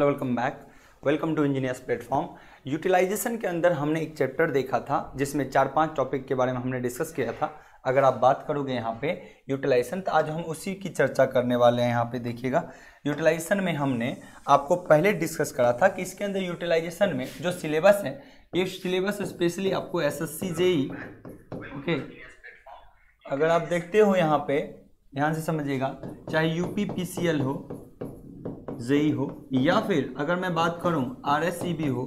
hello welcome back welcome to engineers platform utilization के अंदर हमने एक चैप्टर देखा था जिसमें चार पांच टॉपिक के बारे में हमने डिस्कस किया था अगर आप बात करोगे यहाँ पे यूटिलाइजेशन तो आज हम उसी की चर्चा करने वाले हैं यहाँ पे देखिएगा यूटिलाइजेशन में हमने आपको पहले डिस्कस करा था कि इसके अंदर यूटिलाइजेशन में जो सिलेबस है ये सिलेबस स्पेशली आपको S S C JE okay अगर आप देखते हो यहाँ पे ध्यान से समझिएगा चाहे U P P C L हो जेई हो या फिर अगर मैं बात करूं आर एस सी बी हो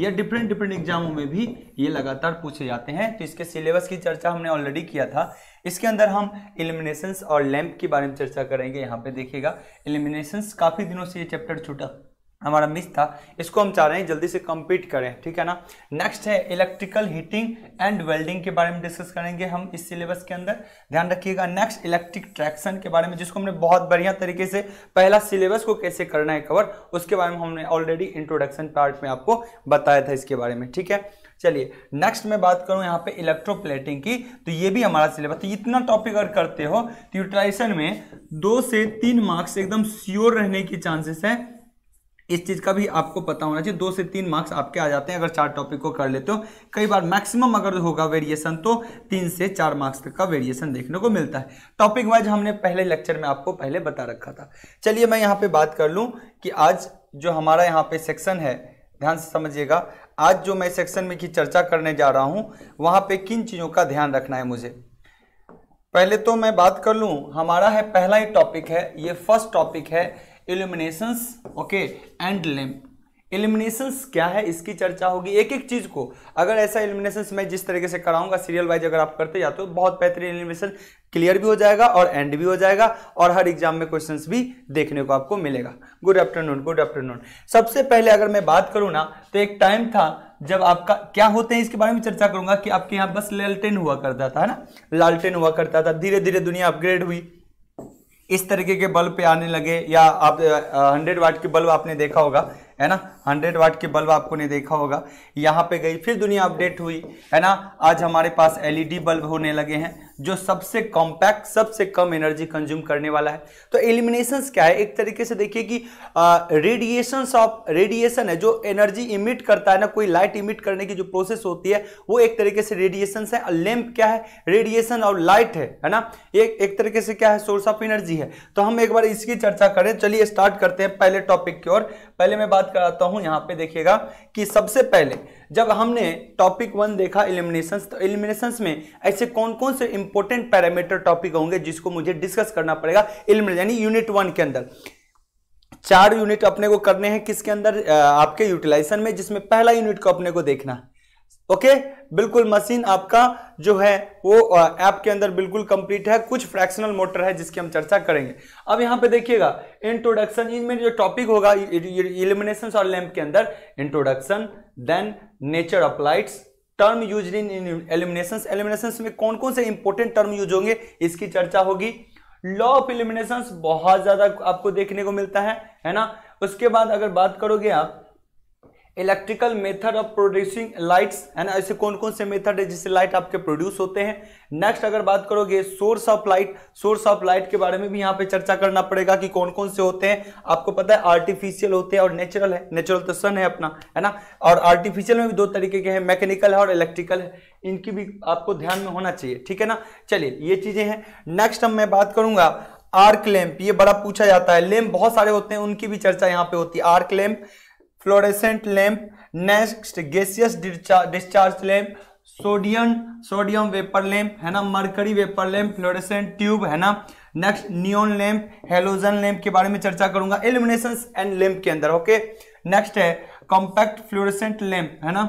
या डिफरेंट डिफरेंट एग्जामों में भी ये लगातार पूछे जाते हैं तो इसके सिलेबस की चर्चा हमने ऑलरेडी किया था इसके अंदर हम इलिमिनेशंस और लैंप के बारे में चर्चा करेंगे यहाँ पे देखिएगा इलिमिनेशंस काफ़ी दिनों से ये चैप्टर छूटा हमारा मिस था इसको हम चाह रहे हैं जल्दी से कंप्लीट करें ठीक है ना नेक्स्ट है इलेक्ट्रिकल हीटिंग एंड वेल्डिंग के बारे में डिस्कस करेंगे हम इस सिलेबस के अंदर ध्यान रखिएगा नेक्स्ट इलेक्ट्रिक ट्रैक्शन के बारे में जिसको हमने बहुत बढ़िया तरीके से पहला सिलेबस को कैसे करना है कवर उसके बारे में हमने ऑलरेडी इंट्रोडक्शन पार्ट में आपको बताया था इसके बारे में ठीक है चलिए नेक्स्ट मैं बात करूं यहाँ पे इलेक्ट्रोप्लेटिंग की तो ये भी हमारा सिलेबस तो इतना टॉपिक अगर करते हो तो यूटिलाइजेशन में दो से तीन मार्क्स एकदम श्योर रहने की चांसेस है इस चीज़ का भी आपको पता होना चाहिए दो से तीन मार्क्स आपके आ जाते हैं अगर चार टॉपिक को कर लेते हो कई बार मैक्सिमम अगर होगा वेरिएशन तो तीन से चार मार्क्स तक का वेरिएशन देखने को मिलता है टॉपिक वाइज हमने पहले लेक्चर में आपको पहले बता रखा था चलिए मैं यहाँ पे बात कर लूँ कि आज जो हमारा यहाँ पे सेक्शन है ध्यान से समझिएगा आज जो मैं सेक्शन में की चर्चा करने जा रहा हूँ वहाँ पर किन चीज़ों का ध्यान रखना है मुझे पहले तो मैं बात कर लूँ हमारा है पहला ही टॉपिक है ये फर्स्ट टॉपिक है illuminations okay and lamp illuminations क्या है इसकी चर्चा होगी एक एक चीज़ को अगर ऐसा इल्यूमिनेशंस मैं जिस तरीके से कराऊंगा सीरियल वाइज अगर आप करते जाते हो बहुत बेहतरीन इल्यूमिनेशन क्लियर भी हो जाएगा और एंड भी हो जाएगा और हर एग्जाम में क्वेश्चंस भी देखने को आपको मिलेगा गुड आफ्टरनून गुड आफ्टरनून सबसे पहले अगर मैं बात करूँ ना तो एक टाइम था जब आपका क्या होते हैं इसके बारे में चर्चा करूंगा कि आपके यहाँ बस लालटेन हुआ करता था ना लालटेन हुआ करता था धीरे धीरे दुनिया अपग्रेड हुई इस तरीके के बल्ब पे आने लगे या आप हंड्रेड वाट के बल्ब आपने देखा होगा है ना हंड्रेड वाट के बल्ब आपको नहीं देखा होगा यहाँ पे गई फिर दुनिया अपडेट हुई है ना आज हमारे पास एलईडी बल्ब होने लगे हैं जो सबसे कॉम्पैक्ट सबसे कम एनर्जी कंज्यूम करने वाला है तो एलिमिनेशन क्या है एक तरीके से देखिए कि रेडिएशन ऑफ रेडिएशन है जो एनर्जी इमिट करता है ना कोई लाइट इमिट करने की जो प्रोसेस होती है वो एक तरीके से रेडिएशन है लेम्प लैम्प क्या है रेडिएशन और लाइट है है ना एक एक तरीके से क्या है सोर्स ऑफ एनर्जी है तो हम एक बार इसकी चर्चा करें चलिए स्टार्ट करते हैं पहले टॉपिक की ओर पहले मैं बात कराता हूं यहां पर देखिएगा कि सबसे पहले जब हमने टॉपिक वन देखा इलिमिनेशन तो इलिमिनेशन में ऐसे कौन कौन से इंपॉर्टेंट पैरामीटर टॉपिक होंगे जिसको मुझे डिस्कस करना पड़ेगा एलिमिनेशन यानी यूनिट वन के अंदर चार यूनिट अपने को करने हैं किसके अंदर आपके यूटिलाइजेशन में जिसमें पहला यूनिट को अपने को देखना ओके बिल्कुल मशीन आपका जो है वो ऐप के अंदर बिल्कुल कंप्लीट है कुछ फ्रैक्शनल मोटर है जिसकी हम चर्चा करेंगे अब यहाँ पे देखिएगा इंट्रोडक्शन इनमें जो टॉपिक होगा इलिमिनेशन और लैम्प के अंदर introduction then nature lights term use in illumination illumination में कौन कौन से इंपोर्टेंट टर्म यूज होंगे इसकी चर्चा होगी लॉ ऑफ एलिमिनेशन बहुत ज्यादा आपको देखने को मिलता है है ना उसके बाद अगर बात करोगे आप electrical method of producing lights है ना ऐसे कौन कौन से मेथड है जिससे लाइट आपके प्रोड्यूस होते हैं नेक्स्ट अगर बात करोगे source of light source of light के बारे में भी यहाँ पे चर्चा करना पड़ेगा कि कौन कौन से होते हैं आपको पता है आर्टिफिशियल होते हैं और नेचुरल है नेचुरल तो सन है अपना है ना और आर्टिफिशियल में भी दो तरीके के हैं मैकेनिकल है और इलेक्ट्रिकल है इनकी भी आपको ध्यान में होना चाहिए ठीक है ना चलिए ये चीजें हैं नेक्स्ट हम मैं बात करूंगा आर्क लैम्प ये बड़ा पूछा जाता है लैम्प बहुत सारे होते हैं उनकी भी चर्चा यहाँ पे होती है arc lamp fluorescent lamp next gaseous discharge lamp sodium sodium vapour lamp है ना mercury vapour lamp fluorescent tube है ना next neon lamp halogen lamp के बारे में चर्चा करूंगा एलिमिनेशन एंड लैंप के अंदर ओके नेक्स्ट है कॉम्पैक्ट फ्लोरेसेंट लैंप है ना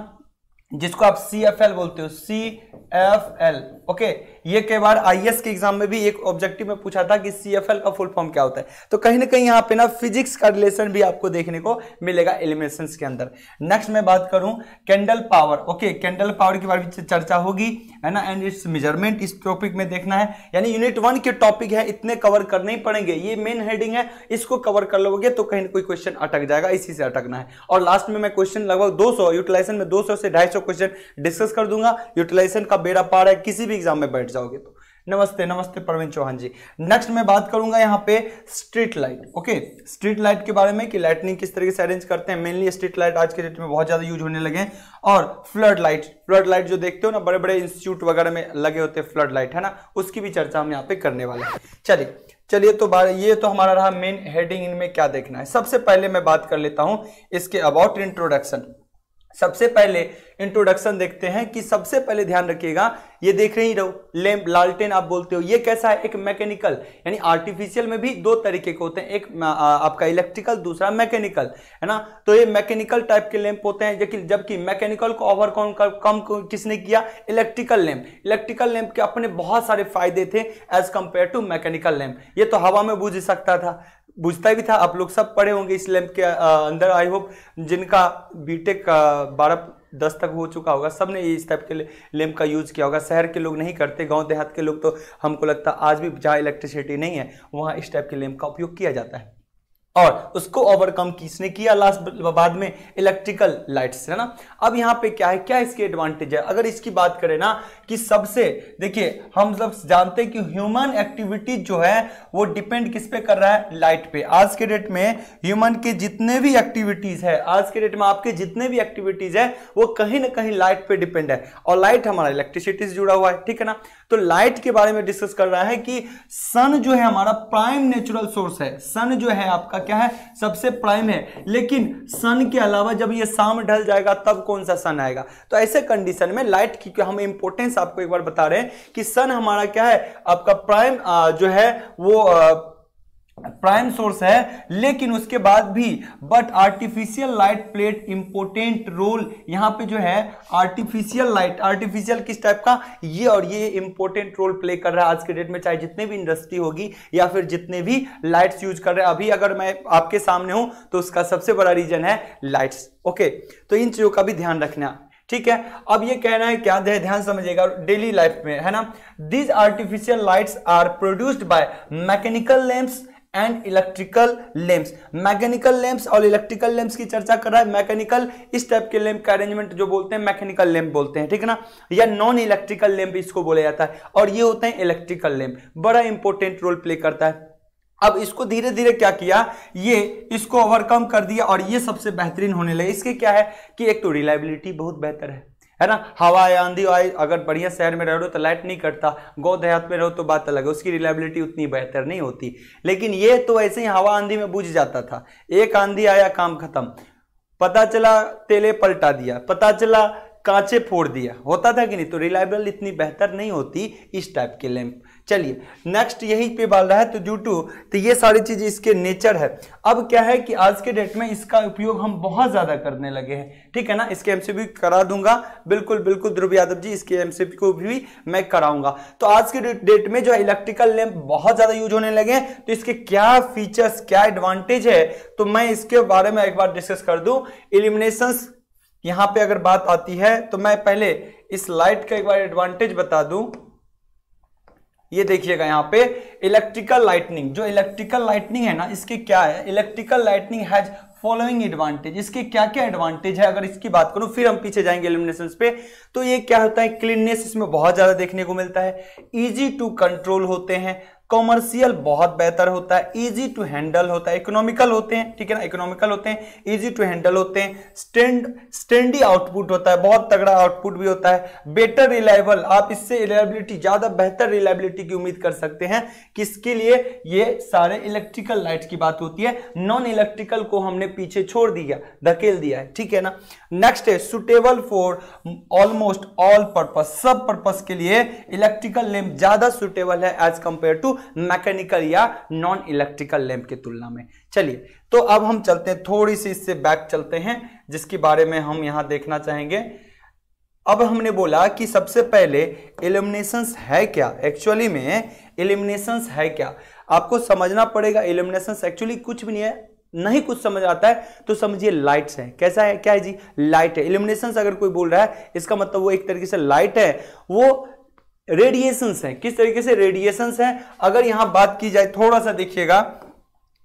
जिसको आप सी एफ एल बोलते हो सी एफ एल ओके ये कई बार आईएएस के एग्जाम में भी एक ऑब्जेक्टिव में पूछा था कि सीएफएल का फुल फॉर्म क्या होता है तो कहीं ना कहीं यहाँ पे ना फिजिक्स का रिलेशन भी आपको देखने को मिलेगा एलिमिनेशन के अंदर नेक्स्ट मैं बात करूं candle power okay candle power के बारे में चर्चा होगी है ना एंड इट्स मेजरमेंट इस टॉपिक में देखना है यानी यूनिट वन के टॉपिक है इतने कवर करने ही पड़ेंगे ये मेन हेडिंग है इसको कवर कर लोगे तो कहीं ना कोई क्वेश्चन अटक जाएगा इसी से अटकना है और लास्ट में मैं क्वेश्चन लगभग दो यूटिलाइजेशन में दो से ढाई क्वेश्चन डिस्कस कर दूंगा यूटिलाइजेशन का बेड़ा पार है किसी भी एग्जाम में बैठ जाओ जाओगे तो नमस्ते नमस्ते प्रवीण चौहान जी नेक्स्ट मैं बात करूंगा यहाँ पे street light okay street light के बारे में कि लाइटनिंग किस तरीके से अरेंज करते हैं मेनली स्ट्रीट लाइट आज के डेट में बहुत ज्यादा यूज होने लगे हैं और फ्लड लाइट फ्लड लाइट जो देखते हो ना बड़े बड़े इंस्टीट्यूट वगैरह में लगे होते हैं फ्लड लाइट है ना उसकी भी चर्चा हम यहाँ पे करने वाले हैं चलिए चलिए तो ये तो हमारा रहा मेन हेडिंग इनमें क्या देखना है सबसे पहले मैं बात कर लेता हूं इसके अबाउट इंट्रोडक्शन सबसे पहले इंट्रोडक्शन देखते हैं कि सबसे पहले ध्यान रखिएगा ये देख रहे ही रहो लैंप लालटेन आप बोलते हो ये कैसा है एक मैकेनिकल यानी आर्टिफिशियल में भी दो तरीके के होते हैं एक आपका इलेक्ट्रिकल दूसरा मैकेनिकल है ना तो ये मैकेनिकल टाइप के लैंप होते हैं जबकि जबकि मैकेनिकल को ओवर कौन कम किसने किया इलेक्ट्रिकल लैंप इलेक्ट्रिकल लैंप के अपने बहुत सारे फायदे थे as compared to mechanical lamp ये तो हवा में बुझ सकता था बुझता भी था आप लोग सब पढ़े होंगे इस लैम्प के अंदर आई होप जिनका बीटेक बारह दस तक हो चुका होगा सब ने इस टाइप के लैम्प का यूज़ किया होगा शहर के लोग नहीं करते गांव देहात के लोग तो हमको लगता आज भी जहाँ इलेक्ट्रिसिटी नहीं है वहाँ इस टाइप के लैम्प का उपयोग किया जाता है और उसको ओवरकम किसने किया लास्ट बाद में इलेक्ट्रिकल लाइट्स है ना अब यहां पे क्या है क्या इसके एडवांटेज है अगर इसकी बात करें ना कि सबसे देखिए हम सब जानते हैं कि ह्यूमन एक्टिविटी जो है वो डिपेंड किस पे कर रहा है लाइट पे आज के डेट में ह्यूमन के जितने भी एक्टिविटीज है आज के डेट में आपके जितने भी एक्टिविटीज है वो कहीं ना कहीं लाइट पे डिपेंड है और लाइट हमारा इलेक्ट्रिसिटी से जुड़ा हुआ है ठीक है ना तो लाइट के बारे में डिस्कस कर रहा है कि सन जो है हमारा प्राइम नेचुरल सोर्स है सन जो है आपका क्या है सबसे प्राइम है लेकिन सन के अलावा जब ये शाम ढल जाएगा तब कौन सा सन आएगा तो ऐसे कंडीशन में लाइट की हम इंपोर्टेंस आपको एक बार बता रहे हैं कि सन हमारा क्या है आपका प्राइम जो है वो प्राइम सोर्स है लेकिन उसके बाद भी but artificial light played important role यहां पे जो है आर्टिफिशियल लाइट आर्टिफिशियल किस टाइप का ये और ये इंपोर्टेंट रोल प्ले कर रहा है आज के डेट में चाहे जितने भी इंडस्ट्री होगी या फिर जितने भी लाइट्स यूज कर रहे हैं अभी अगर मैं आपके सामने हूं तो उसका सबसे बड़ा रीजन है लाइट्स ओके तो इन चीजों का भी ध्यान रखना ठीक है अब ये कहना है क्या ध्यान समझिएगा डेली लाइफ में है ना these artificial lights are produced by mechanical lamps and electrical lamps mechanical lamps और इलेक्ट्रिकल लैम्प्स की चर्चा कर रहा है मैकेनिकल इस टाइप के लेम्प का अरेंजमेंट जो बोलते हैं मैकेनिकल लैम्प बोलते हैं ठीक है ना या नॉन इलेक्ट्रिकल लेम्प इसको बोला जाता है और ये होते हैं इलेक्ट्रिकल लेम्प बड़ा इंपॉर्टेंट रोल प्ले करता है अब इसको धीरे धीरे क्या किया ये इसको ओवरकम कर दिया और ये सबसे बेहतरीन होने लगे इसके क्या है कि एक तो रिलायबिलिटी बहुत बेहतर है है ना या आंधी आई अगर बढ़िया शहर में रह रहे हो तो लाइट नहीं कटता गौ देहात में रहो तो बात अलग है उसकी रिलायबिलिटी उतनी बेहतर नहीं होती लेकिन ये तो ऐसे ही हवा आंधी में बुझ जाता था एक आंधी आया काम खत्म पता चला तेले पलटा दिया पता चला कांचे फोड़ दिया होता था कि नहीं तो रिलायबल इतनी बेहतर नहीं होती इस टाइप के लैंप चलिए नेक्स्ट यही पे बाल रहा है तो ड्यू टू तो ये सारी चीज़ इसके नेचर है अब क्या है कि आज के डेट में इसका उपयोग हम बहुत ज़्यादा करने लगे हैं ठीक है ना इसके एमसीबी करा दूंगा बिल्कुल बिल्कुल ध्रुव यादव जी इसके एम को भी मैं कराऊंगा तो आज के डेट में जो इलेक्ट्रिकल लैम्प बहुत ज़्यादा यूज होने लगे हैं तो इसके क्या फीचर्स क्या एडवांटेज है तो मैं इसके बारे में एक बार डिस्कस कर दू इलिमिनेशन यहाँ पे अगर बात आती है तो मैं पहले इस लाइट का एक बार एडवांटेज बता दूं ये देखिएगा यहाँ पे इलेक्ट्रिकल लाइटनिंग जो इलेक्ट्रिकल लाइटनिंग है ना इसके क्या है electrical lightning has following advantage इसके क्या क्या एडवांटेज है अगर इसकी बात करूं फिर हम पीछे जाएंगे एलिमिनेशन पे तो ये क्या होता है क्लीननेस इसमें बहुत ज्यादा देखने को मिलता है इजी टू कंट्रोल होते हैं कॉमर्शियल बहुत बेहतर होता है इजी टू हैंडल होता है इकोनॉमिकल होते हैं ठीक है ना इकोनॉमिकल होते हैं इजी टू हैंडल होते हैं स्टैंड स्टैंडी आउटपुट होता है बहुत तगड़ा आउटपुट भी होता है बेटर रिलायबल आप इससे रिलायबिलिटी ज़्यादा बेहतर रिलायबिलिटी की उम्मीद कर सकते हैं किसके लिए ये सारे इलेक्ट्रिकल लाइट की बात होती है नॉन इलेक्ट्रिकल को हमने पीछे छोड़ दिया धकेल दिया है ठीक है ना नेक्स्ट है suitable for almost all purpose सब पर्पज के लिए इलेक्ट्रिकल लेम्प ज़्यादा सुटेबल है एज कंपेयर टू मैकेनिकल या नॉन इलेक्ट्रिकल लैंप की तुलना में चलिए तो अब हम चलते हैं थोड़ी सी इससे बैक चलते हैं जिसके बारे में हम यहां देखना चाहेंगे अब हमने बोला कि सबसे पहले एलिमिनेशंस है क्या एक्चुअली में एलिमिनेशंस है क्या आपको समझना पड़ेगा एलिमिनेशंस एक्चुअली कुछ भी नहीं है नहीं कुछ समझ आता है तो समझिए लाइट्स है कैसा है क्या है जी लाइट है इल्यूमिनेशन अगर कोई बोल रहा है इसका मतलब वो एक तरीके से लाइट है वो रेडिएशन है किस तरीके से रेडिएशन है अगर यहाँ बात की जाए थोड़ा सा देखिएगा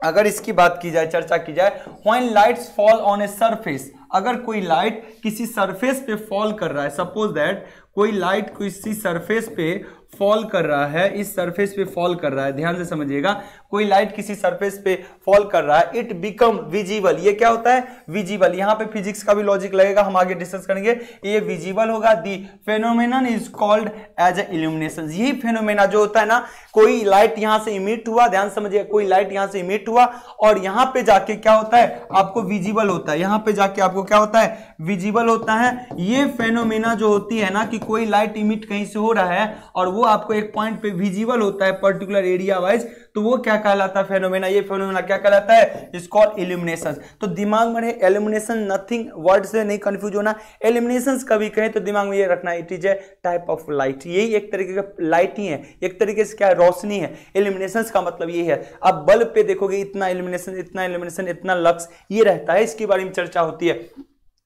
अगर इसकी बात की जाए चर्चा की जाए when lights fall on a surface अगर कोई लाइट किसी सरफेस पे फॉल कर रहा है सपोज दैट कोई लाइट किसी सरफेस पे फॉल कर रहा है इस सरफेस पे फॉल कर रहा है ध्यान से समझिएगा कोई लाइट किसी सरफेस पे फॉल कर रहा है इट बिकम विजिबल ये क्या होता है विजिबल यहाँ पे फिजिक्स का भी लॉजिक लगेगा हम आगे डिस्कस करेंगे ये विजिबल होगा the phenomenon is called as a illumination यही फेनोमेना जो होता है ना कोई लाइट यहाँ से इमिट हुआ ध्यान समझिएगा कोई लाइट यहाँ से इमिट हुआ और यहाँ पे जाके क्या होता है आपको विजिबल होता है यहाँ पे जाके आपको क्या होता है विजिबल होता है ये फेनोमेना जो होती है ना कि कोई लाइट इमिट कहीं से हो रहा है और वो आपको एक पॉइंट पे विजिबल होता है पर्टिकुलर एरिया वाइज तो वो क्या कहलाता है फेनोमेना ये फेनोमेना क्या कहलाता है इज कॉल्ड एल्यूमिनेशन तो दिमाग में एलिमिनेशन नथिंग वर्ड से नहीं कंफ्यूज होना एलिमिनेशन कभी कहें तो दिमाग में ये रखना it is a type of light यही एक तरीके का लाइट ही है एक तरीके से क्या रोशनी है एलिमिनेशन का मतलब ये है अब बल्ब पे देखोगे इतना एलिमिनेशन इतना एलिमिनेशन इतना लक्ष्य ये रहता है इसके बारे में चर्चा होती है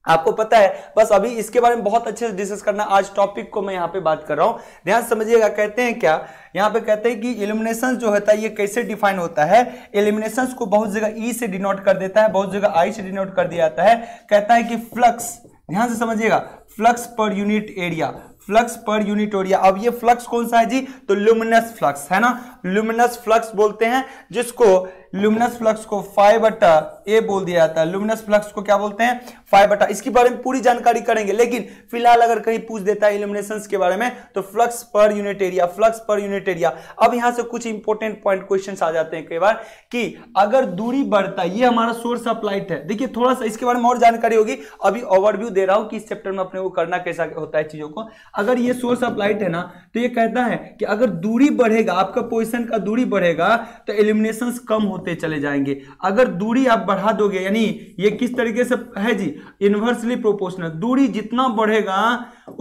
आपको पता है बस अभी इसके बारे में बहुत अच्छे से डिस्कस करना आज टॉपिक को मैं यहाँ पे बात कर रहा हूँ ध्यान समझिएगा कहते हैं क्या यहाँ पे कहते हैं कि इल्यूमिनेशन जो होता है ये कैसे डिफाइन होता है इल्यूमिनेशन को बहुत जगह ई e से डिनोट कर देता है बहुत जगह आई से डिनोट कर दिया जाता है कहता है कि फ्लक्स ध्यान से समझिएगा flux per unit area flux per unit area अब ये फ्लक्स कौन सा है जी तो ल्यूमिनस फ्लक्स है ना लुमिनस फ्लक्स बोलते हैं जिसको लुमिनस फ्लक्स को फाइव बटा ए बोल दिया जाता है लुमिनस फ्लक्स को क्या बोलते हैं फाइव बटा इसके बारे में पूरी जानकारी करेंगे लेकिन फिलहाल अगर कहीं पूछ देता है इल्यूमिनेशन के बारे में तो flux per unit area flux per unit area अब यहां से कुछ इंपॉर्टेंट पॉइंट क्वेश्चन आ जाते हैं कई बार कि अगर दूरी बढ़ता है ये हमारा सोर्स ऑफ लाइट है देखिए थोड़ा सा इसके बारे में और जानकारी होगी अभी ओवरव्यू दे रहा हूं कि इस चैप्टर में अपने को करना कैसा होता है चीजों को अगर ये सोर्स ऑफ लाइट है ना तो ये कहता है कि अगर दूरी बढ़ेगा आपका पोजिशन परसेंट का दूरी बढ़ेगा तो एलिमिनेशन कम होते चले जाएंगे अगर दूरी आप बढ़ा दोगे यानी ये किस तरीके से है जी इनवर्सली प्रोपोर्शनल दूरी जितना बढ़ेगा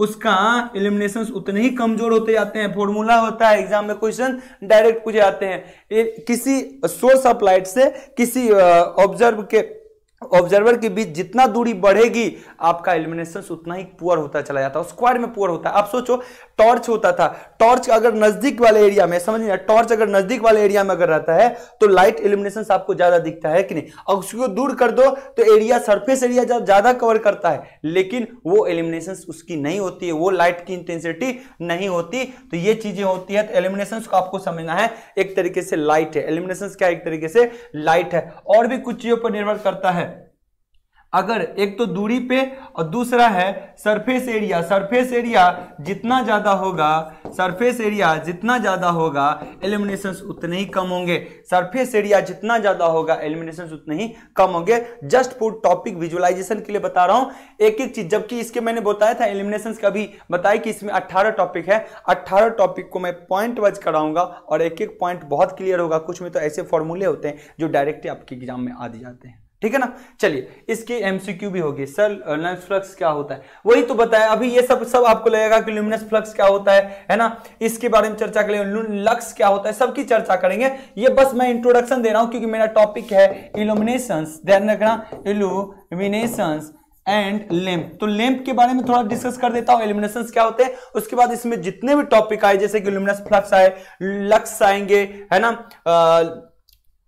उसका एलिमिनेशन उतने ही कमजोर होते जाते हैं फॉर्मूला होता है एग्जाम में क्वेश्चन डायरेक्ट पूछे जाते हैं किसी सोर्स ऑफ लाइट से किसी ऑब्जर्व के ऑब्जर्वर के बीच जितना दूरी बढ़ेगी आपका एलिमिनेशन उतना ही पुअर होता चला जाता है स्क्वायर में पुअर होता है आप सोचो टॉर्च होता था टॉर्च अगर नजदीक वाले एरिया में समझ नहीं टॉर्च अगर नजदीक वाले एरिया में अगर रहता है तो लाइट इल्यूमिनेशन आपको ज्यादा दिखता है कि नहीं और उसको दूर कर दो तो एरिया सरफेस एरिया ज्यादा कवर करता है लेकिन वो एलिमिनेशन उसकी नहीं होती है वो लाइट की इंटेंसिटी नहीं होती तो ये चीजें होती है तो एलिमिनेशन को आपको समझना है एक तरीके से लाइट है एलिमिनेशन क्या एक तरीके से लाइट है और भी कुछ चीजों पर निर्भर करता है अगर एक तो दूरी पे और दूसरा है सरफेस एरिया सरफेस एरिया जितना ज़्यादा होगा सरफेस एरिया जितना ज़्यादा होगा एलिमिनेशंस उतने ही कम होंगे सरफेस एरिया जितना ज़्यादा होगा एलिमिनेशंस उतने ही कम होंगे जस्ट फॉर टॉपिक विजुअलाइजेशन के लिए बता रहा हूँ एक एक चीज़ जबकि इसके मैंने बताया था एलिमिनेशन का भी बताया कि इसमें अट्ठारह टॉपिक है अट्ठारह टॉपिक को मैं पॉइंट वाइज कराऊंगा और एक एक पॉइंट बहुत क्लियर होगा कुछ में तो ऐसे फॉर्मूले होते हैं जो डायरेक्ट आपके एग्जाम में आ जाते हैं ठीक है ना चलिए इसकी एमसीक्यू भी होगी सर लुमिनस फ्लक्स क्या होता है वही तो बताया अभी ये सब सब आपको लगेगा कि लुमिनस फ्लक्स क्या होता है है ना इसके बारे में चर्चा करेंगे लक्स क्या होता है सबकी चर्चा करेंगे ये बस मैं इंट्रोडक्शन दे रहा हूं क्योंकि मेरा टॉपिक है इल्यूमिनेशन ध्यान रखना इल्यूमिनेशन एंड लेम्प तो लेम्प के बारे में थोड़ा डिस्कस कर देता हूं इल्यूमिनेशन क्या होते हैं उसके बाद इसमें जितने भी टॉपिक आए जैसे कि लुमिनस फ्लक्स आए लक्स आएंगे है ना आ,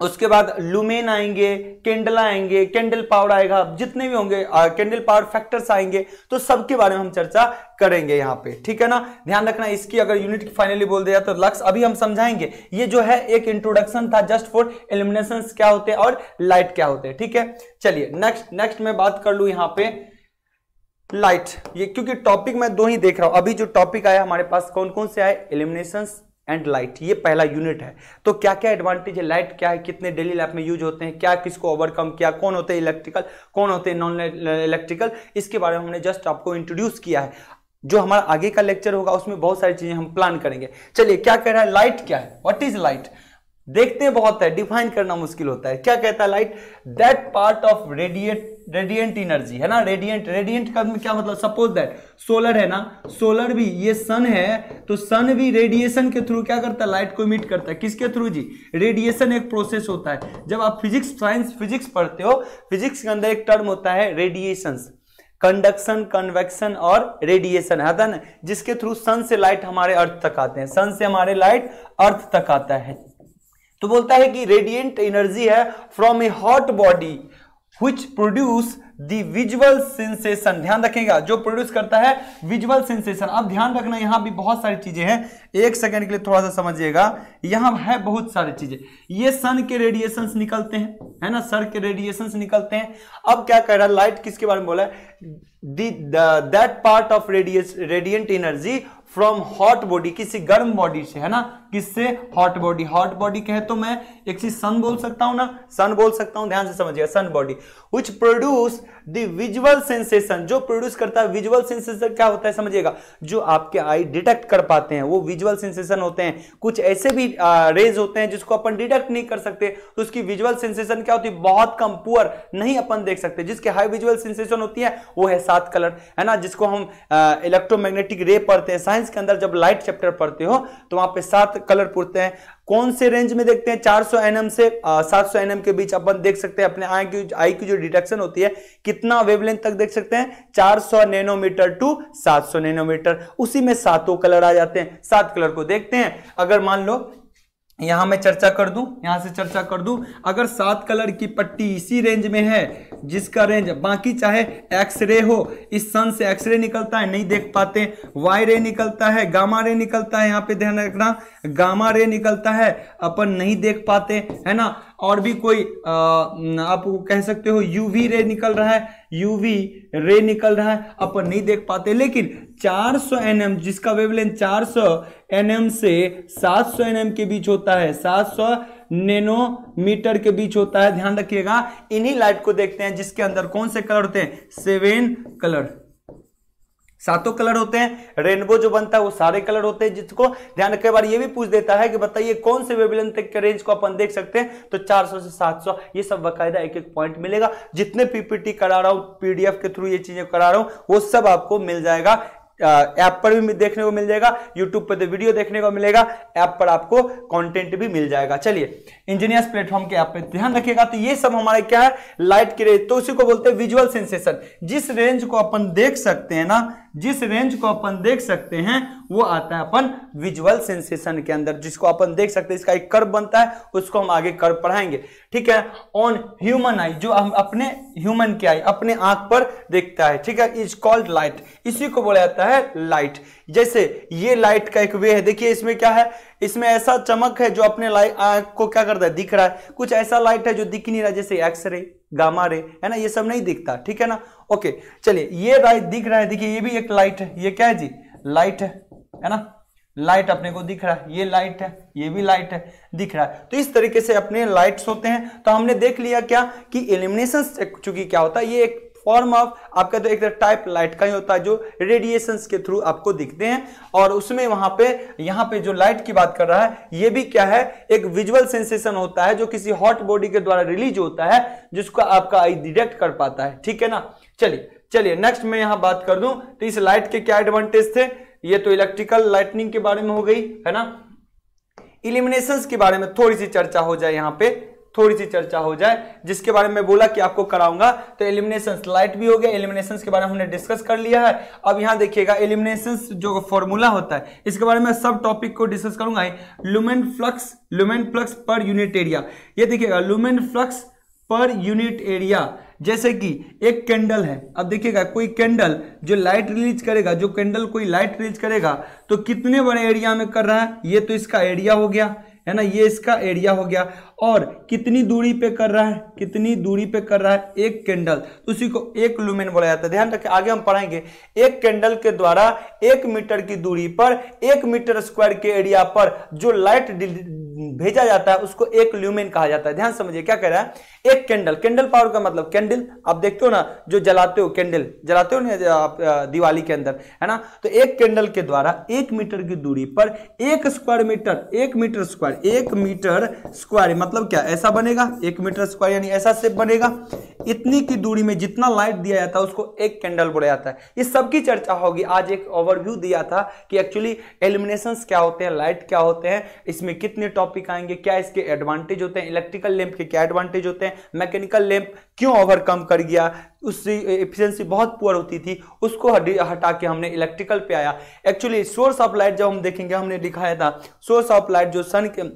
उसके बाद लुमेन आएंगे कैंडल आएंगे कैंडल पावर आएगा जितने भी होंगे कैंडल पावर फैक्टर्स आएंगे तो सबके बारे में हम चर्चा करेंगे यहाँ पे ठीक है ना ध्यान रखना इसकी अगर यूनिट फाइनली बोल दिया तो लक्ष्य अभी हम समझाएंगे ये जो है एक इंट्रोडक्शन था जस्ट फॉर एलिमिनेशन क्या होते हैं और लाइट क्या होते हैं ठीक है चलिए नेक्स्ट नेक्स्ट में बात कर लू यहाँ पे लाइट ये क्योंकि टॉपिक मैं दो ही देख रहा हूं अभी जो टॉपिक आया हमारे पास कौन कौन से आए एलिमिनेशन एंड लाइट ये पहला यूनिट है तो क्या क्या एडवांटेज है लाइट क्या है कितने डेली लाइफ में यूज होते हैं क्या किसको ओवरकम किया कौन होते हैं इलेक्ट्रिकल कौन होते हैं नॉन इलेक्ट्रिकल इसके बारे में हमने जस्ट आपको इंट्रोड्यूस किया है जो हमारा आगे का लेक्चर होगा उसमें बहुत सारी चीजें हम प्लान करेंगे चलिए क्या कह रहा है लाइट क्या है व्हाट इज लाइट देखते बहुत है डिफाइन करना मुश्किल होता है क्या कहता है light that part of radiate radiant energy है ना रेडिएंट रेडिएंट का मतलब क्या मतलब सपोज दैट सोलर है ना सोलर भी ये सन है तो सन भी रेडिएशन के थ्रू क्या करता है लाइट को इमिट करता है किसके थ्रू जी रेडिएशन एक प्रोसेस होता है जब आप फिजिक्स साइंस फिजिक्स पढ़ते हो फिजिक्स के अंदर एक टर्म होता है रेडिएशन कंडक्शन कन्वेक्शन और रेडिएशन है ना जिसके थ्रू सन से लाइट हमारे अर्थ तक आते हैं सन से हमारे लाइट अर्थ तक आता है तो बोलता है कि रेडिएंट एनर्जी है from a hot body which produce visual sensation ध्यान रखेगा जो प्रोड्यूस करता है विजुअल सेंसेशन अब ध्यान रखना यहां भी बहुत सारी चीजें हैं एक सेकंड के लिए थोड़ा सा समझिएगा यहां है बहुत सारी चीजें ये सन के रेडिएशन निकलते हैं है ना सर के रेडिएशन निकलते हैं अब क्या कह रहा है लाइट किसके बारे में बोला है that part of radiant energy from hot body किसी गर्म बॉडी से है ना किससे हॉट बॉडी हॉट बॉडी कहे तो मैं एक चीज सन बोल सकता हूं ना सन बोल सकता हूं ध्यान से समझिएगा sun body which produce visual sensation जो प्रोड्यूस करता है विजुअल सेंसेशन क्या होता है समझिएगा जो आपके आई डिटेक्ट कर पाते हैं वो विजुअल सेंसेशन होते हैं कुछ ऐसे भी रेज होते हैं जिसको अपन डिटेक्ट नहीं कर सकते तो उसकी विजुअल सेंसेशन क्या होती है बहुत कम पुअर नहीं अपन देख सकते जिसके हाई विजुअल सेंसेशन होती है वो है सात कलर है ना जिसको हम इलेक्ट्रोमैग्नेटिक रे पढ़ते हैं साइंस के अंदर जब लाइट चैप्टर पढ़ते हो तो वहां पे सात कलर पूरते हैं कौन से रेंज में देखते हैं 400 सौ एनएम से सात सौ एनएम के बीच अपन देख सकते हैं अपने आई की आई की जो डिटेक्शन होती है कितना वेवलेंथ तक देख सकते हैं 400 सौ नैनोमीटर टू 700 नैनोमीटर उसी में सातों कलर आ जाते हैं सात कलर को देखते हैं अगर मान लो यहां मैं चर्चा कर दूं यहां से चर्चा कर दूं अगर सात कलर की पट्टी इसी रेंज में है जिसका रेंज बाकी चाहे एक्सरे हो इस सन से एक्सरे निकलता है नहीं देख पाते वाई रे निकलता है गामा रे निकलता है यहाँ पे ध्यान रखना गामा रे निकलता है अपन नहीं देख पाते है ना और भी कोई आप कह सकते हो यूवी रे निकल रहा है यूवी रे निकल रहा है अपन नहीं देख पाते लेकिन 400 एनएम जिसका वेवलेंथ 400 एनएम से 700 एनएम के बीच होता है 700 नैनोमीटर के बीच होता है ध्यान रखिएगा इन्हीं लाइट को देखते हैं जिसके अंदर कौन से कलर होते हैं सेवन कलर सातों कलर होते हैं रेनबो जो बनता है वो सारे कलर होते हैं जिसको ध्यान रखने बार ये भी पूछ देता है कि बताइए कौन से वेबिलन तक के रेंज को अपन देख सकते हैं तो 400 से 700 ये सब बकायदा एक एक पॉइंट मिलेगा जितने पीपीटी करा रहा हूँ पीडीएफ के थ्रू ये चीजें करा रहा हूँ वो सब आपको मिल जाएगा ऐप पर भी देखने को मिल जाएगा यूट्यूब पर तो वीडियो देखने को मिलेगा ऐप पर आपको कंटेंट भी मिल जाएगा चलिए इंजीनियर्स प्लेटफॉर्म के ऐप पर ध्यान रखिएगा तो ये सब हमारे क्या है लाइट की रेंज तो उसी को बोलते हैं विजुअल सेंसेशन जिस रेंज को अपन देख सकते हैं ना जिस रेंज को अपन देख सकते हैं वो आता है अपन विजुअल सेंसेशन के अंदर जिसको अपन देख सकते हैं इसका एक कर्व बनता है उसको हम आगे कर्व पढ़ाएंगे ठीक है ऑन ह्यूमन आई जो हम अपने ह्यूमन के आई अपने आंख पर देखता है ठीक है इज कॉल्ड लाइट इसी को बोला जाता है लाइट जैसे ये लाइट का एक वे है देखिए इसमें क्या है इसमें ऐसा चमक है जो अपने लाइट आंख को क्या करता है दिख रहा है कुछ ऐसा लाइट है जो दिख नहीं रहा जैसे एक्सरे गामा रे है ना ये सब नहीं दिखता ठीक है ना ओके चलिए ये राइट दिख रहा है देखिए ये भी एक लाइट है ये क्या है जी लाइट है है ना लाइट अपने को दिख रहा है ये लाइट है ये भी लाइट है दिख रहा है तो इस तरीके से अपने लाइट्स होते हैं तो हमने देख लिया क्या कि एलिमिनेशन चूंकि क्या होता है ये एक फॉर्म ऑफ आपका तो एक टाइप लाइट का ही होता है जो रेडिएशन के थ्रू आपको दिखते हैं और उसमें वहां पे यहाँ पे जो लाइट की बात कर रहा है ये भी क्या है एक विजुअल सेंसेशन होता है जो किसी हॉट बॉडी के द्वारा रिलीज होता है जिसको आपका आई डिटेक्ट कर पाता है ठीक है ना चलिए चलिए नेक्स्ट मैं यहां बात कर दूं तो इस लाइट के क्या एडवांटेज थे ये तो इलेक्ट्रिकल लाइटनिंग के बारे में हो गई है ना इलिमिनेशन के बारे में थोड़ी सी चर्चा हो जाए यहाँ पे थोड़ी सी चर्चा हो जाए जिसके बारे में बोला कि आपको कराऊंगा तो एलिमिनेशन लाइट भी हो गया एलिमिनेशन के बारे में हमने डिस्कस कर लिया है अब यहां देखिएगा एलिमिनेशन जो फॉर्मूला होता है इसके बारे में सब टॉपिक को डिस्कस करूंगा lumen flux lumen flux per unit area ये देखिएगा lumen flux per unit area जैसे कि एक कैंडल है अब देखिएगा कोई कैंडल जो लाइट रिलीज करेगा जो कैंडल कोई लाइट रिलीज करेगा तो कितने बड़े एरिया में कर रहा है ये तो इसका एरिया हो गया है ना ये इसका एरिया हो गया और कितनी दूरी पे कर रहा है कितनी दूरी पे कर रहा है एक कैंडल तो उसी को एक लुमेन बोला जाता है ध्यान रखें आगे हम पढ़ाएंगे एक कैंडल के द्वारा एक मीटर की दूरी पर एक मीटर स्क्वायर के एरिया पर जो लाइट भेजा जाता है उसको एक ल्यूमेन कहा जाता है ध्यान समझिए क्या कह रहा है एक कैंडल कैंडल पावर का मतलब कैंडल आप देखते हो ना जो जलाते हो कैंडल जलाते हो ना आप दिवाली के अंदर है ना तो एक कैंडल के द्वारा एक मीटर की दूरी पर एक स्क्वायर मीटर एक मीटर स्क्वायर एक मीटर स्क्वायर मतलब मतलब क्या ऐसा बनेगा एक मीटर स्क्वायर यानी ऐसा सेप बनेगा इतनी की दूरी में जितना लाइट दिया जाता है उसको एक कैंडल बोला जाता है इस सब की चर्चा होगी आज एक ओवरव्यू दिया था कि एक्चुअली एलिमिनेशन क्या होते हैं लाइट क्या होते हैं इसमें कितने टॉपिक आएंगे क्या इसके एडवांटेज होते हैं इलेक्ट्रिकल लैंप के क्या एडवांटेज होते हैं मैकेनिकल लैंप क्यों ओवरकम कर गया उससे एफिशिएंसी बहुत पुअर होती थी उसको हटा के हमने इलेक्ट्रिकल पे आया एक्चुअली सोर्स ऑफ लाइट जब हम देखेंगे हमने दिखाया था सोर्स ऑफ लाइट जो सन के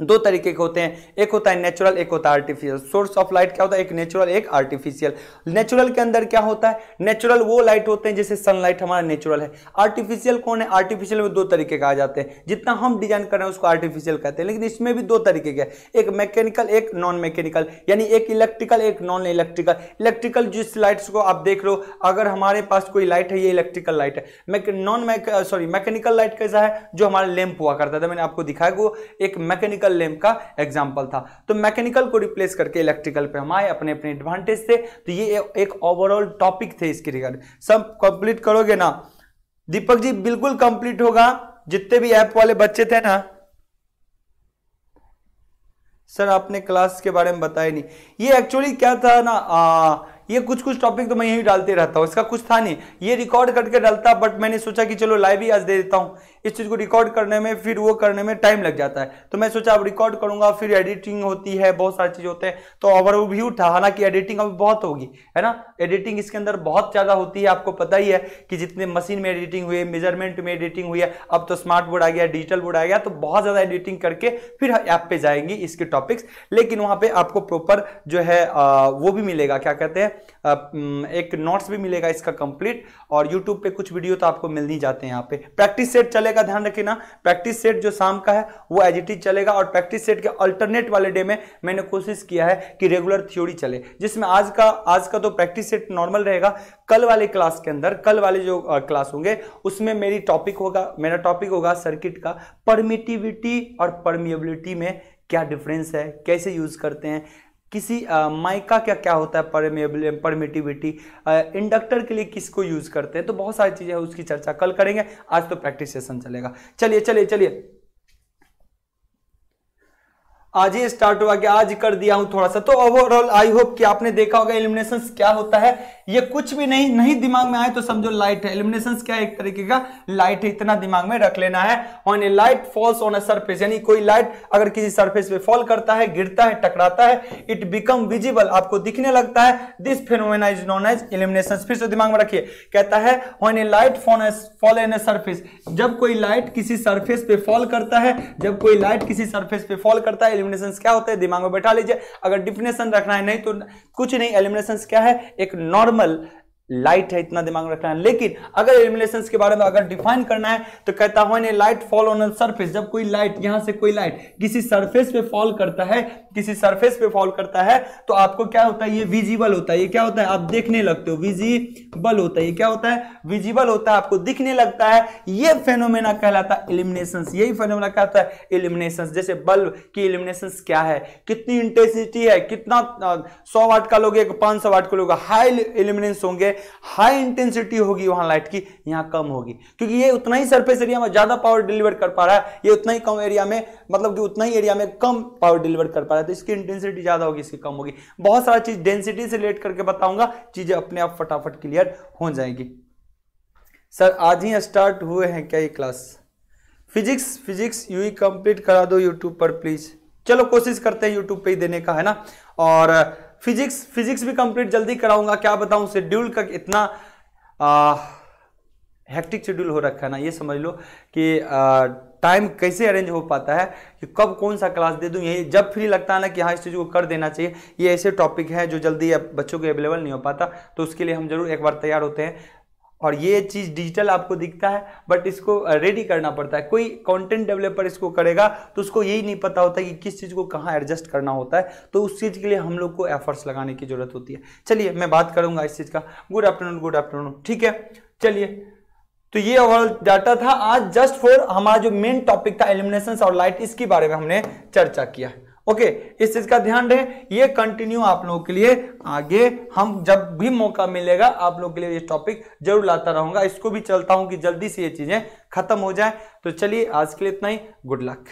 दो तरीके के होते हैं एक होता है नेचुरल एक होता है आर्टिफिशियल सोर्स ऑफ लाइट क्या होता है एक नेचुरल एक आर्टिफिशियल नेचुरल के अंदर क्या होता है नेचुरल वो लाइट होते हैं जैसे सनलाइट हमारा नेचुरल है आर्टिफिशियल कौन है आर्टिफिशियल में दो तरीके का आ जाते हैं जितना हम डिजाइन कर रहे हैं उसको आर्टिफिशियल कहते हैं लेकिन इसमें भी दो तरीके के एक मैकेनिकल एक नॉन मैकेनिकल यानी एक इलेक्ट्रिकल एक नॉन इलेक्ट्रिकल इलेक्ट्रिकल जिस लाइट्स को आप देख रहे हो अगर हमारे पास कोई लाइट है ये इलेक्ट्रिकल लाइट है नॉन सॉरी मैकेनिकल लाइट कैसा है जो हमारा लैम्प हुआ करता था मैंने आपको दिखाया वो एक मैकेनिकल मैकेनिकल लैम्प का एग्जाम्पल था तो मैकेनिकल को रिप्लेस करके इलेक्ट्रिकल पे हम आए अपने अपने एडवांटेज से तो ये एक ओवरऑल टॉपिक थे इसके रिगार्ड सब कंप्लीट करोगे ना दीपक जी बिल्कुल कंप्लीट होगा जितने भी ऐप वाले बच्चे थे ना सर आपने क्लास के बारे में बताया नहीं ये एक्चुअली क्या था ना आ, ये कुछ कुछ टॉपिक तो मैं यही डालते रहता हूँ इसका कुछ था नहीं ये रिकॉर्ड करके डालता बट मैंने सोचा कि चलो लाइव ही आज दे देता हूँ इस चीज़ को रिकॉर्ड करने में फिर वो करने में टाइम लग जाता है तो मैं सोचा अब रिकॉर्ड करूंगा फिर एडिटिंग होती है बहुत सारी चीज़ होते हैं तो ओवरव्यू था हालांकि एडिटिंग अभी बहुत होगी है ना एडिटिंग इसके अंदर बहुत ज़्यादा होती है आपको पता ही है कि जितने मशीन में एडिटिंग हुई मेजरमेंट में एडिटिंग हुई है अब तो स्मार्ट बोर्ड आ गया डिजिटल बोर्ड आ गया तो बहुत ज़्यादा एडिटिंग करके फिर ऐप पे जाएंगी इसके टॉपिक्स लेकिन वहां पर आपको प्रॉपर जो है वो भी मिलेगा क्या कहते हैं एक नोट्स भी मिलेगा इसका कंप्लीट और यूट्यूब पे कुछ वीडियो तो आपको मिल नहीं जाते हैं यहाँ पे प्रैक्टिस सेट चले रहेगा ध्यान रखना प्रैक्टिस सेट जो शाम का है वो एज इट इज चलेगा और प्रैक्टिस सेट के अल्टरनेट वाले डे में मैंने कोशिश किया है कि रेगुलर थ्योरी चले जिसमें आज का आज का तो प्रैक्टिस सेट नॉर्मल रहेगा कल वाले क्लास के अंदर कल वाले जो क्लास होंगे उसमें मेरी टॉपिक होगा मेरा टॉपिक होगा सर्किट का परमिटिविटी और परमिएबिलिटी में क्या डिफरेंस है कैसे यूज करते हैं किसी माइक का क्या क्या होता है परमिटिविटी इंडक्टर के लिए किसको यूज़ करते हैं तो बहुत सारी चीज़ें उसकी चर्चा कल करेंगे आज तो प्रैक्टिस सेशन चलेगा चलिए चलिए चलिए आज ही स्टार्ट हुआ कि आज कर दिया हूं थोड़ा सा तो ओवरऑल आई होप कि आपने देखा होगा एलिमिनेशन क्या होता है ये कुछ भी नहीं नहीं दिमाग में आए तो समझो लाइट है एलिमिनेशन क्या है एक तरीके का लाइट है इतना दिमाग में रख लेना है on a light falls on a surface यानी कोई लाइट अगर किसी सर्फेस पे फॉल करता है गिरता है टकराता है इट बिकम विजिबल आपको दिखने लगता है this phenomena is known as illumination फिर से दिमाग में रखिए कहता है on a light fall an a surface जब कोई लाइट किसी सर्फेस पे फॉल करता है जब कोई लाइट किसी सर्फेस पे फॉल करता है एलिमिनेशन क्या होते हैं दिमाग में बैठा लीजिए अगर डिफिनेशन रखना है नहीं तो कुछ नहीं एलिमिनेशन क्या है एक नॉर्मल लाइट है इतना दिमाग में रखना है लेकिन अगर इल्यूमिनेशन के बारे में अगर डिफाइन करना है तो कहता हूं लाइट फॉल ऑन सरफेस जब कोई लाइट यहां से कोई लाइट किसी सरफेस पे फॉल करता है किसी सरफेस पे फॉल करता है तो आपको क्या होता है ये विजिबल होता है ये क्या होता है आप देखने लगते हो विजिबल होता है ये क्या होता है विजिबल होता है आपको दिखने लगता है ये फेनोमेना कहलाता है इलिमिनेशन यही फेनोमेना कहता है इलिमिनेशन जैसे बल्ब की इलिमिनेशन क्या है कितनी इंटेंसिटी है कितना सौ वाट का लोगे पांच सौ वाट का लोग हाई इलिमिनेंस होंगे हाई इंटेंसिटी होगी वहां लाइट की यहां कम होगी क्योंकि ये उतना ही सरफेस एरिया में ज्यादा पावर डिलीवर कर पा रहा है ये उतना ही कम एरिया में मतलब कि उतना ही एरिया में कम पावर डिलीवर कर पा रहा है तो इसकी इंटेंसिटी ज्यादा होगी इसकी कम होगी बहुत सारा चीज डेंसिटी से रिलेट करके बताऊंगा चीजें अपने आप फटाफट क्लियर हो जाएंगी सर आज ही स्टार्ट हुए हैं क्या ये क्लास फिजिक्स फिजिक्स यू ही कंप्लीट करा दो यूट्यूब पर प्लीज चलो कोशिश करते हैं यूट्यूब पे ही देने का है ना और फिजिक्स फिजिक्स भी कंप्लीट जल्दी कराऊंगा क्या बताऊं शेड्यूल का इतना आ, हेक्टिक शेड्यूल हो रखा है ना ये समझ लो कि टाइम कैसे अरेंज हो पाता है कि कब कौन सा क्लास दे दूँ यही जब फ्री लगता है ना कि हाँ इस चीज़ को कर देना चाहिए ये ऐसे टॉपिक है जो जल्दी बच्चों के अवेलेबल नहीं हो पाता तो उसके लिए हम जरूर एक बार तैयार होते हैं और ये चीज़ डिजिटल आपको दिखता है बट इसको रेडी करना पड़ता है कोई कंटेंट डेवलपर इसको करेगा तो उसको यही नहीं पता होता कि किस चीज़ को कहाँ एडजस्ट करना होता है तो उस चीज़ के लिए हम लोग को एफर्ट्स लगाने की ज़रूरत होती है चलिए मैं बात करूंगा इस चीज़ का गुड आफ्टरनून गुड आफ्टरनून ठीक है चलिए तो ये ओवरऑल डाटा था आज जस्ट फॉर हमारा जो मेन टॉपिक था एलिमिनेशन और लाइट इसके बारे में हमने चर्चा किया ओके इस चीज का ध्यान रहे ये कंटिन्यू आप लोगों के लिए आगे हम जब भी मौका मिलेगा आप लोगों के लिए ये टॉपिक जरूर लाता रहूंगा इसको भी चलता हूं कि जल्दी से ये चीजें खत्म हो जाए तो चलिए आज के लिए इतना ही गुड लक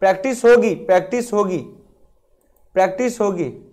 प्रैक्टिस होगी प्रैक्टिस होगी प्रैक्टिस होगी